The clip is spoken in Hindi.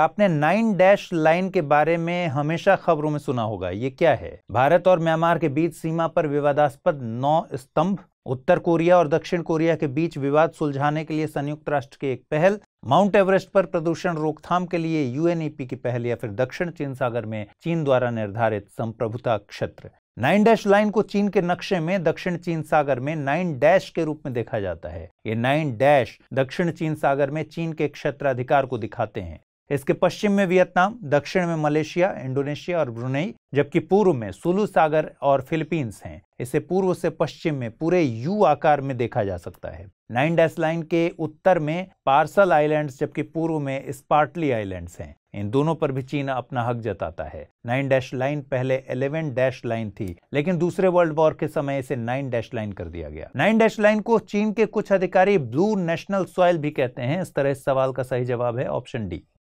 आपने नाइन डैश लाइन के बारे में हमेशा खबरों में सुना होगा ये क्या है भारत और म्यांमार के बीच सीमा पर विवादास्पद नौ स्तंभ उत्तर कोरिया और दक्षिण कोरिया के बीच विवाद सुलझाने के लिए संयुक्त राष्ट्र की एक पहल माउंट एवरेस्ट पर प्रदूषण रोकथाम के लिए यूएनईपी की पहल या फिर दक्षिण चीन सागर में चीन द्वारा निर्धारित संप्रभुता क्षेत्र नाइन डैश लाइन को चीन के नक्शे में दक्षिण चीन सागर में नाइन डैश के रूप में देखा जाता है ये नाइन डैश दक्षिण चीन सागर में चीन के क्षेत्राधिकार को दिखाते हैं इसके पश्चिम में वियतनाम दक्षिण में मलेशिया इंडोनेशिया और ब्रुनेई जबकि पूर्व में सुलू सागर और फिलीपींस हैं इसे पूर्व से पश्चिम में पूरे यू आकार में देखा जा सकता है नाइन डैश लाइन के उत्तर में पार्सल आइलैंड्स जबकि पूर्व में स्पार्टली आइलैंड्स हैं इन दोनों पर भी चीन अपना हक जताता है नाइन डैश लाइन पहले इलेवन डैश लाइन थी लेकिन दूसरे वर्ल्ड वॉर के समय इसे नाइन डैश लाइन कर दिया गया नाइन डैश लाइन को चीन के कुछ अधिकारी ब्लू नेशनल सॉइल भी कहते हैं इस तरह इस सवाल का सही जवाब है ऑप्शन डी